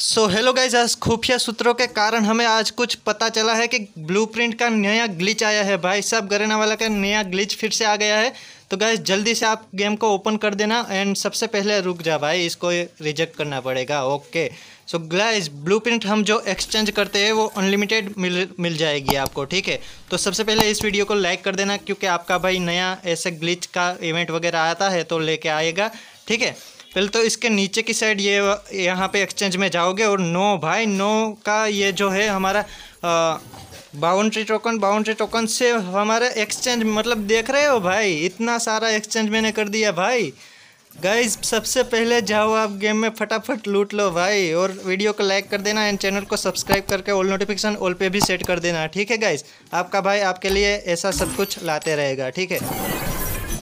so hello guys आज खुफिया सूत्रों के कारण हमें आज कुछ पता चला है कि ब्लूप्रिंट का नया ग्लिच आया है भाई साहब गरेना वाला का नया ग्लिच फिर से आ गया है तो गाइज जल्दी से आप गेम को ओपन कर देना एंड सबसे पहले रुक जा भाई इसको रिजेक्ट करना पड़ेगा ओके सो गाइज ब्लूप्रिंट हम जो एक्सचेंज करते हैं वो अनलिमिटेड मिल मिल जाएगी आपको ठीक है तो सबसे पहले इस वीडियो को लाइक कर देना क्योंकि आपका भाई नया ऐसे ग्लिच का इवेंट वगैरह आता है तो लेके आएगा ठीक है पहले तो इसके नीचे की साइड ये यहाँ पे एक्सचेंज में जाओगे और नो भाई नो का ये जो है हमारा बाउंड्री टोकन बाउंड्री टोकन से हमारा एक्सचेंज मतलब देख रहे हो भाई इतना सारा एक्सचेंज मैंने कर दिया भाई गाइज सबसे पहले जाओ आप गेम में फटाफट लूट लो भाई और वीडियो को लाइक कर देना एंड चैनल को सब्सक्राइब करके ऑल नोटिफिकेशन ऑल पे भी सेट कर देना ठीक है गाइज आपका भाई आपके लिए ऐसा सब कुछ लाते रहेगा ठीक है